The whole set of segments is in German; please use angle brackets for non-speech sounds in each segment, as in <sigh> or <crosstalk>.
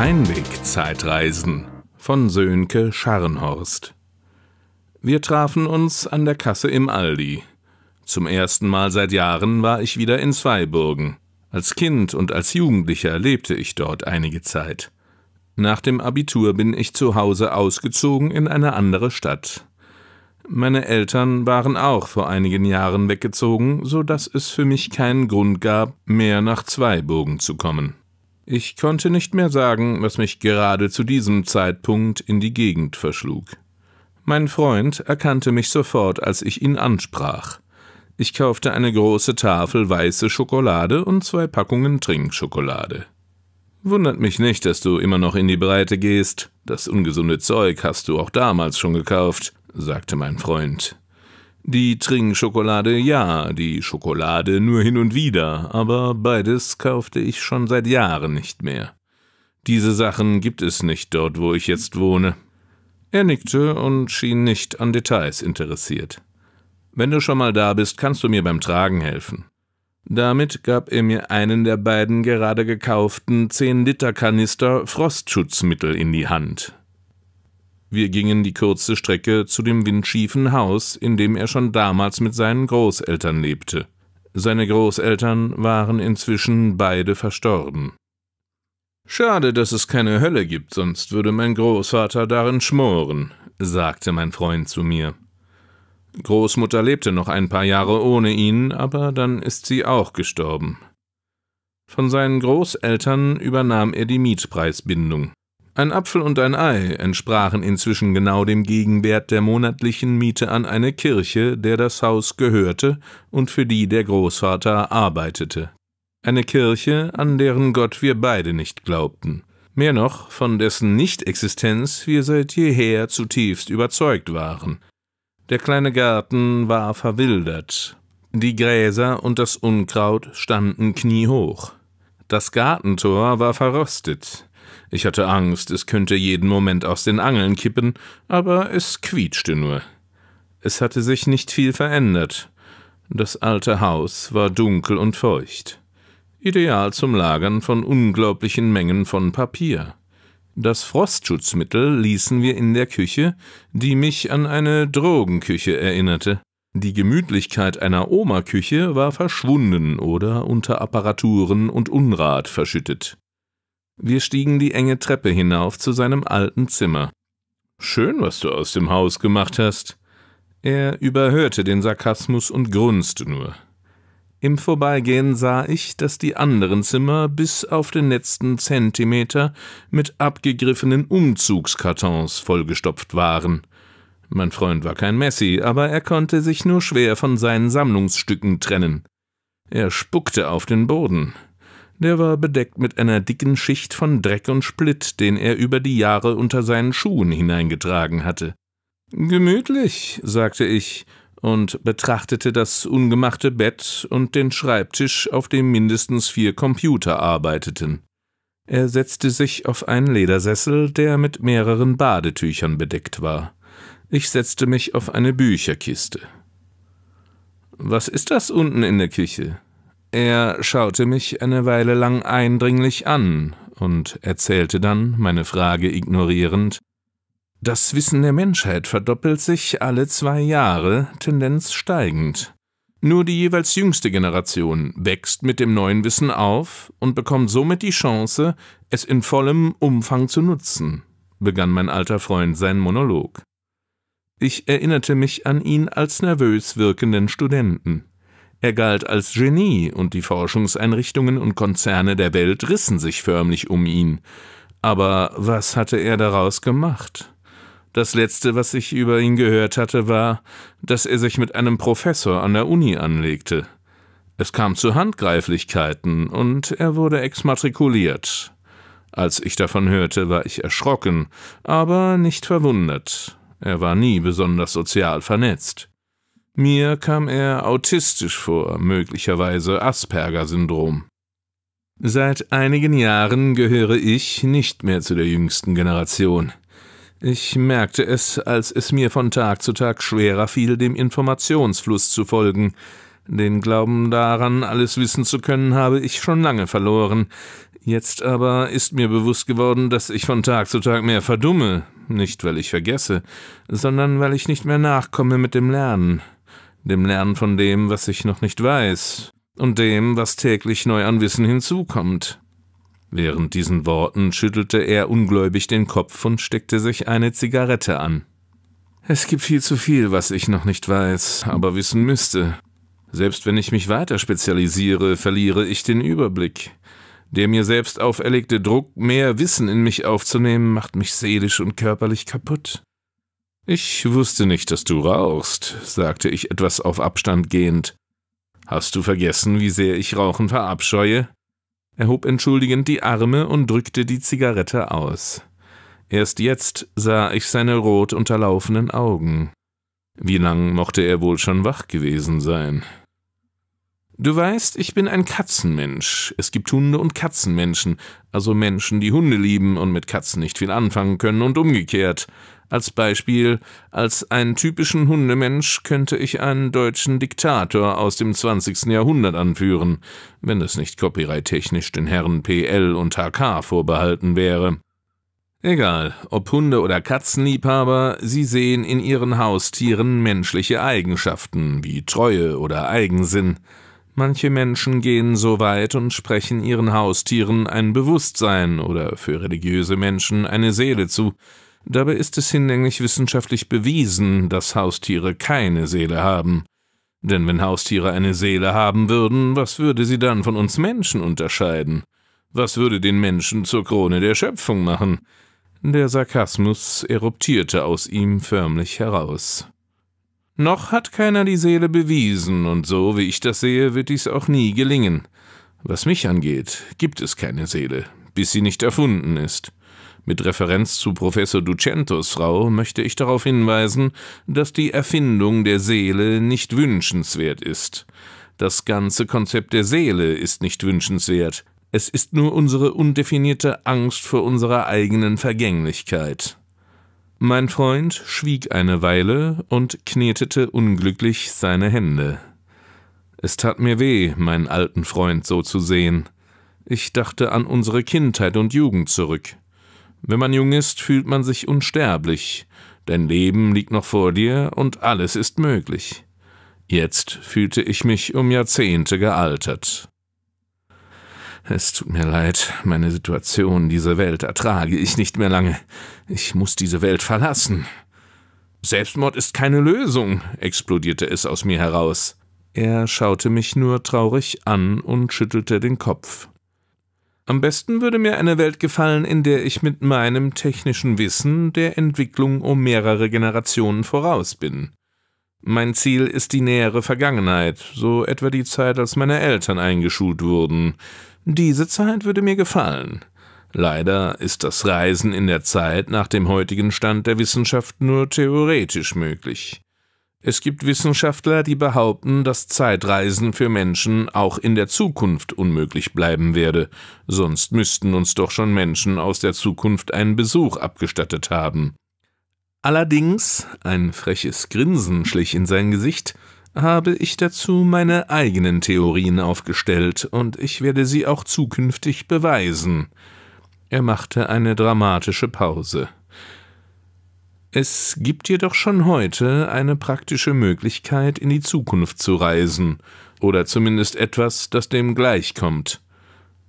Einwegzeitreisen von Sönke Scharnhorst. Wir trafen uns an der Kasse im Aldi. Zum ersten Mal seit Jahren war ich wieder in Zweiburgen. Als Kind und als Jugendlicher lebte ich dort einige Zeit. Nach dem Abitur bin ich zu Hause ausgezogen in eine andere Stadt. Meine Eltern waren auch vor einigen Jahren weggezogen, so dass es für mich keinen Grund gab, mehr nach Zweiburgen zu kommen. Ich konnte nicht mehr sagen, was mich gerade zu diesem Zeitpunkt in die Gegend verschlug. Mein Freund erkannte mich sofort, als ich ihn ansprach. Ich kaufte eine große Tafel weiße Schokolade und zwei Packungen Trinkschokolade. Wundert mich nicht, dass du immer noch in die Breite gehst. Das ungesunde Zeug hast du auch damals schon gekauft, sagte mein Freund. Die Trinkschokolade ja, die Schokolade nur hin und wieder, aber beides kaufte ich schon seit Jahren nicht mehr. Diese Sachen gibt es nicht dort, wo ich jetzt wohne. Er nickte und schien nicht an Details interessiert. Wenn du schon mal da bist, kannst du mir beim Tragen helfen. Damit gab er mir einen der beiden gerade gekauften 10-Liter-Kanister Frostschutzmittel in die Hand. Wir gingen die kurze Strecke zu dem windschiefen Haus, in dem er schon damals mit seinen Großeltern lebte. Seine Großeltern waren inzwischen beide verstorben. Schade, dass es keine Hölle gibt, sonst würde mein Großvater darin schmoren, sagte mein Freund zu mir. Großmutter lebte noch ein paar Jahre ohne ihn, aber dann ist sie auch gestorben. Von seinen Großeltern übernahm er die Mietpreisbindung. Ein Apfel und ein Ei entsprachen inzwischen genau dem Gegenwert der monatlichen Miete an eine Kirche, der das Haus gehörte und für die der Großvater arbeitete. Eine Kirche, an deren Gott wir beide nicht glaubten. Mehr noch, von dessen Nicht-Existenz wir seit jeher zutiefst überzeugt waren. Der kleine Garten war verwildert. Die Gräser und das Unkraut standen kniehoch. Das Gartentor war verrostet. Ich hatte Angst, es könnte jeden Moment aus den Angeln kippen, aber es quietschte nur. Es hatte sich nicht viel verändert. Das alte Haus war dunkel und feucht. Ideal zum Lagern von unglaublichen Mengen von Papier. Das Frostschutzmittel ließen wir in der Küche, die mich an eine Drogenküche erinnerte. Die Gemütlichkeit einer Oma-Küche war verschwunden oder unter Apparaturen und Unrat verschüttet. Wir stiegen die enge Treppe hinauf zu seinem alten Zimmer. Schön, was du aus dem Haus gemacht hast. Er überhörte den Sarkasmus und grunzte nur. Im Vorbeigehen sah ich, dass die anderen Zimmer bis auf den letzten Zentimeter mit abgegriffenen Umzugskartons vollgestopft waren. Mein Freund war kein Messi, aber er konnte sich nur schwer von seinen Sammlungsstücken trennen. Er spuckte auf den Boden der war bedeckt mit einer dicken Schicht von Dreck und Splitt, den er über die Jahre unter seinen Schuhen hineingetragen hatte. Gemütlich, sagte ich und betrachtete das ungemachte Bett und den Schreibtisch, auf dem mindestens vier Computer arbeiteten. Er setzte sich auf einen Ledersessel, der mit mehreren Badetüchern bedeckt war. Ich setzte mich auf eine Bücherkiste. Was ist das unten in der Küche? Er schaute mich eine Weile lang eindringlich an und erzählte dann, meine Frage ignorierend, das Wissen der Menschheit verdoppelt sich alle zwei Jahre, Tendenz steigend. Nur die jeweils jüngste Generation wächst mit dem neuen Wissen auf und bekommt somit die Chance, es in vollem Umfang zu nutzen, begann mein alter Freund seinen Monolog. Ich erinnerte mich an ihn als nervös wirkenden Studenten. Er galt als Genie, und die Forschungseinrichtungen und Konzerne der Welt rissen sich förmlich um ihn. Aber was hatte er daraus gemacht? Das Letzte, was ich über ihn gehört hatte, war, dass er sich mit einem Professor an der Uni anlegte. Es kam zu Handgreiflichkeiten, und er wurde exmatrikuliert. Als ich davon hörte, war ich erschrocken, aber nicht verwundert. Er war nie besonders sozial vernetzt. Mir kam er autistisch vor, möglicherweise Asperger-Syndrom. Seit einigen Jahren gehöre ich nicht mehr zu der jüngsten Generation. Ich merkte es, als es mir von Tag zu Tag schwerer fiel, dem Informationsfluss zu folgen. Den Glauben daran, alles wissen zu können, habe ich schon lange verloren. Jetzt aber ist mir bewusst geworden, dass ich von Tag zu Tag mehr verdumme, nicht weil ich vergesse, sondern weil ich nicht mehr nachkomme mit dem Lernen dem Lernen von dem, was ich noch nicht weiß, und dem, was täglich neu an Wissen hinzukommt. Während diesen Worten schüttelte er ungläubig den Kopf und steckte sich eine Zigarette an. Es gibt viel zu viel, was ich noch nicht weiß, aber wissen müsste. Selbst wenn ich mich weiter spezialisiere, verliere ich den Überblick. Der mir selbst auferlegte Druck, mehr Wissen in mich aufzunehmen, macht mich seelisch und körperlich kaputt. Ich wusste nicht, dass du rauchst, sagte ich etwas auf Abstand gehend. Hast du vergessen, wie sehr ich Rauchen verabscheue? Er hob entschuldigend die Arme und drückte die Zigarette aus. Erst jetzt sah ich seine rot unterlaufenen Augen. Wie lang mochte er wohl schon wach gewesen sein? Du weißt, ich bin ein Katzenmensch. Es gibt Hunde und Katzenmenschen, also Menschen, die Hunde lieben und mit Katzen nicht viel anfangen können und umgekehrt. Als Beispiel, als einen typischen Hundemensch könnte ich einen deutschen Diktator aus dem 20. Jahrhundert anführen, wenn es nicht copyright-technisch den Herren PL und HK vorbehalten wäre. Egal, ob Hunde oder Katzenliebhaber, sie sehen in ihren Haustieren menschliche Eigenschaften wie Treue oder Eigensinn. Manche Menschen gehen so weit und sprechen ihren Haustieren ein Bewusstsein oder für religiöse Menschen eine Seele zu. Dabei ist es hinlänglich wissenschaftlich bewiesen, dass Haustiere keine Seele haben. Denn wenn Haustiere eine Seele haben würden, was würde sie dann von uns Menschen unterscheiden? Was würde den Menschen zur Krone der Schöpfung machen? Der Sarkasmus eruptierte aus ihm förmlich heraus. Noch hat keiner die Seele bewiesen, und so wie ich das sehe, wird dies auch nie gelingen. Was mich angeht, gibt es keine Seele, bis sie nicht erfunden ist. Mit Referenz zu Professor Ducentos Frau möchte ich darauf hinweisen, dass die Erfindung der Seele nicht wünschenswert ist. Das ganze Konzept der Seele ist nicht wünschenswert. Es ist nur unsere undefinierte Angst vor unserer eigenen Vergänglichkeit. Mein Freund schwieg eine Weile und knetete unglücklich seine Hände. Es tat mir weh, meinen alten Freund so zu sehen. Ich dachte an unsere Kindheit und Jugend zurück. Wenn man jung ist, fühlt man sich unsterblich. Dein Leben liegt noch vor dir und alles ist möglich. Jetzt fühlte ich mich um Jahrzehnte gealtert. Es tut mir leid, meine Situation, diese Welt ertrage ich nicht mehr lange. Ich muss diese Welt verlassen. Selbstmord ist keine Lösung, explodierte es aus mir heraus. Er schaute mich nur traurig an und schüttelte den Kopf. Am besten würde mir eine Welt gefallen, in der ich mit meinem technischen Wissen der Entwicklung um mehrere Generationen voraus bin. Mein Ziel ist die nähere Vergangenheit, so etwa die Zeit, als meine Eltern eingeschult wurden. Diese Zeit würde mir gefallen. Leider ist das Reisen in der Zeit nach dem heutigen Stand der Wissenschaft nur theoretisch möglich. Es gibt Wissenschaftler, die behaupten, dass Zeitreisen für Menschen auch in der Zukunft unmöglich bleiben werde, sonst müssten uns doch schon Menschen aus der Zukunft einen Besuch abgestattet haben. Allerdings, ein freches Grinsen schlich in sein Gesicht, habe ich dazu meine eigenen Theorien aufgestellt, und ich werde sie auch zukünftig beweisen. Er machte eine dramatische Pause. Es gibt jedoch schon heute eine praktische Möglichkeit, in die Zukunft zu reisen, oder zumindest etwas, das dem gleichkommt.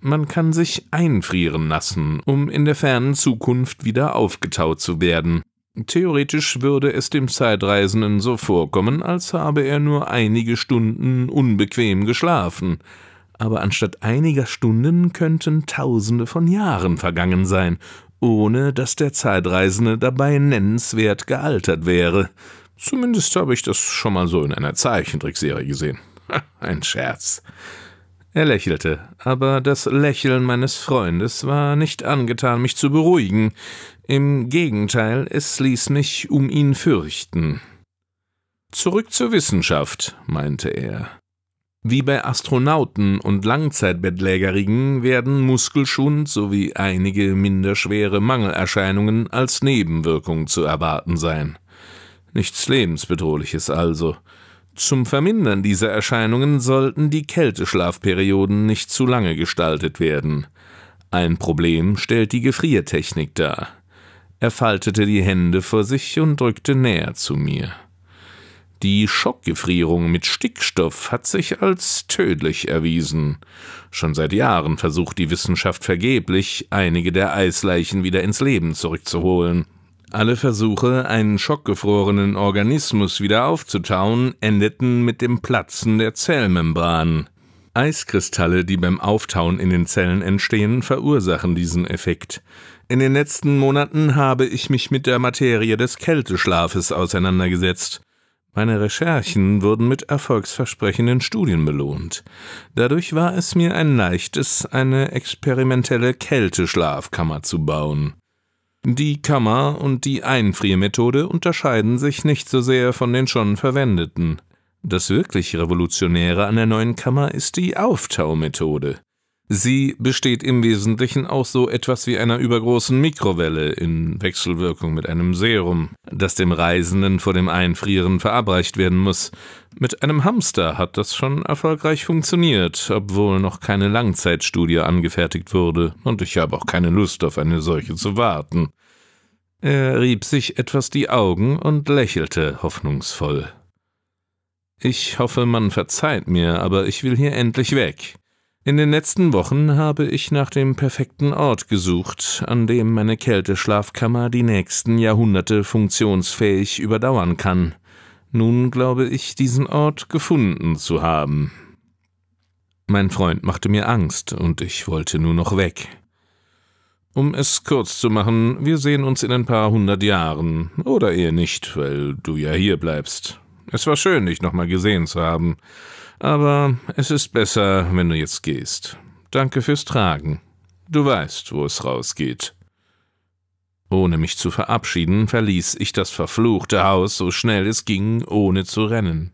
Man kann sich einfrieren lassen, um in der fernen Zukunft wieder aufgetaut zu werden. Theoretisch würde es dem Zeitreisenden so vorkommen, als habe er nur einige Stunden unbequem geschlafen, aber anstatt einiger Stunden könnten Tausende von Jahren vergangen sein, ohne dass der Zeitreisende dabei nennenswert gealtert wäre. Zumindest habe ich das schon mal so in einer Zeichentrickserie gesehen. <laughs> Ein Scherz. Er lächelte, aber das Lächeln meines Freundes war nicht angetan, mich zu beruhigen. Im Gegenteil, es ließ mich um ihn fürchten. Zurück zur Wissenschaft, meinte er. Wie bei Astronauten und Langzeitbettlägerigen werden Muskelschwund sowie einige minderschwere Mangelerscheinungen als Nebenwirkung zu erwarten sein. Nichts Lebensbedrohliches also. Zum Vermindern dieser Erscheinungen sollten die Kälteschlafperioden nicht zu lange gestaltet werden. Ein Problem stellt die Gefriertechnik dar. Er faltete die Hände vor sich und drückte näher zu mir. Die Schockgefrierung mit Stickstoff hat sich als tödlich erwiesen. Schon seit Jahren versucht die Wissenschaft vergeblich, einige der Eisleichen wieder ins Leben zurückzuholen. Alle Versuche, einen schockgefrorenen Organismus wieder aufzutauen, endeten mit dem Platzen der Zellmembran. Eiskristalle, die beim Auftauen in den Zellen entstehen, verursachen diesen Effekt. In den letzten Monaten habe ich mich mit der Materie des Kälteschlafes auseinandergesetzt. Meine Recherchen wurden mit erfolgsversprechenden Studien belohnt. Dadurch war es mir ein leichtes, eine experimentelle Kälteschlafkammer zu bauen. Die Kammer- und die Einfriermethode unterscheiden sich nicht so sehr von den schon verwendeten. Das wirklich Revolutionäre an der neuen Kammer ist die Auftaumethode. Sie besteht im Wesentlichen aus so etwas wie einer übergroßen Mikrowelle in Wechselwirkung mit einem Serum, das dem Reisenden vor dem Einfrieren verabreicht werden muss. Mit einem Hamster hat das schon erfolgreich funktioniert, obwohl noch keine Langzeitstudie angefertigt wurde, und ich habe auch keine Lust auf eine solche zu warten. Er rieb sich etwas die Augen und lächelte hoffnungsvoll. Ich hoffe, man verzeiht mir, aber ich will hier endlich weg. In den letzten Wochen habe ich nach dem perfekten Ort gesucht, an dem meine Kälteschlafkammer die nächsten Jahrhunderte funktionsfähig überdauern kann. Nun glaube ich, diesen Ort gefunden zu haben. Mein Freund machte mir Angst und ich wollte nur noch weg. Um es kurz zu machen, wir sehen uns in ein paar hundert Jahren. Oder eher nicht, weil du ja hier bleibst. Es war schön, dich nochmal gesehen zu haben. Aber es ist besser, wenn du jetzt gehst. Danke fürs Tragen. Du weißt, wo es rausgeht. Ohne mich zu verabschieden, verließ ich das verfluchte Haus so schnell es ging, ohne zu rennen.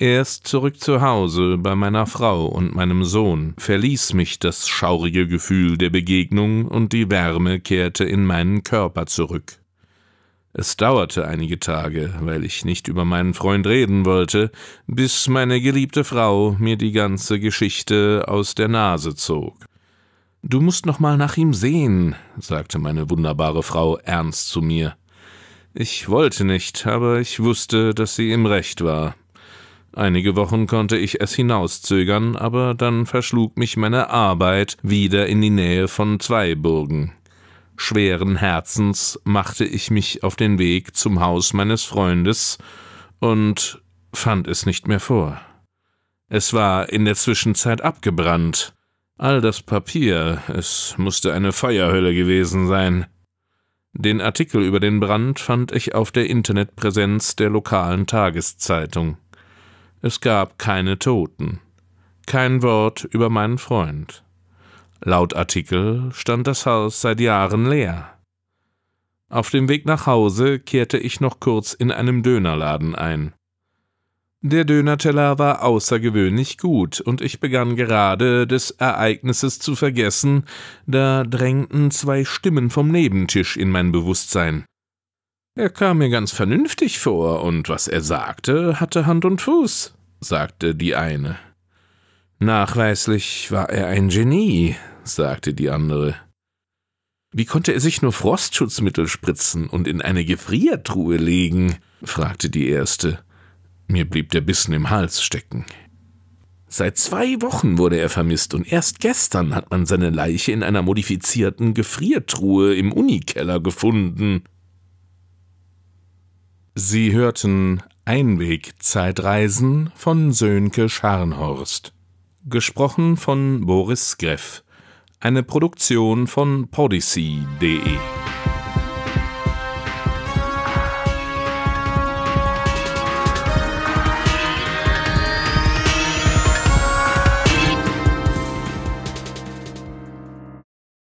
Erst zurück zu Hause bei meiner Frau und meinem Sohn verließ mich das schaurige Gefühl der Begegnung und die Wärme kehrte in meinen Körper zurück. Es dauerte einige Tage, weil ich nicht über meinen Freund reden wollte, bis meine geliebte Frau mir die ganze Geschichte aus der Nase zog. Du musst noch mal nach ihm sehen, sagte meine wunderbare Frau ernst zu mir. Ich wollte nicht, aber ich wusste, dass sie im Recht war. Einige Wochen konnte ich es hinauszögern, aber dann verschlug mich meine Arbeit wieder in die Nähe von Zweiburgen. Schweren Herzens machte ich mich auf den Weg zum Haus meines Freundes und fand es nicht mehr vor. Es war in der Zwischenzeit abgebrannt. All das Papier, es musste eine Feuerhölle gewesen sein. Den Artikel über den Brand fand ich auf der Internetpräsenz der lokalen Tageszeitung. Es gab keine Toten. Kein Wort über meinen Freund. Laut Artikel stand das Haus seit Jahren leer. Auf dem Weg nach Hause kehrte ich noch kurz in einem Dönerladen ein. Der Dönerteller war außergewöhnlich gut, und ich begann gerade des Ereignisses zu vergessen, da drängten zwei Stimmen vom Nebentisch in mein Bewusstsein. Er kam mir ganz vernünftig vor, und was er sagte, hatte Hand und Fuß, sagte die eine. Nachweislich war er ein Genie, sagte die andere. Wie konnte er sich nur Frostschutzmittel spritzen und in eine Gefriertruhe legen? fragte die erste. Mir blieb der Bissen im Hals stecken. Seit zwei Wochen wurde er vermisst und erst gestern hat man seine Leiche in einer modifizierten Gefriertruhe im Unikeller gefunden. Sie hörten Einwegzeitreisen von Sönke Scharnhorst. Gesprochen von Boris Greff. Eine Produktion von podyssey.de.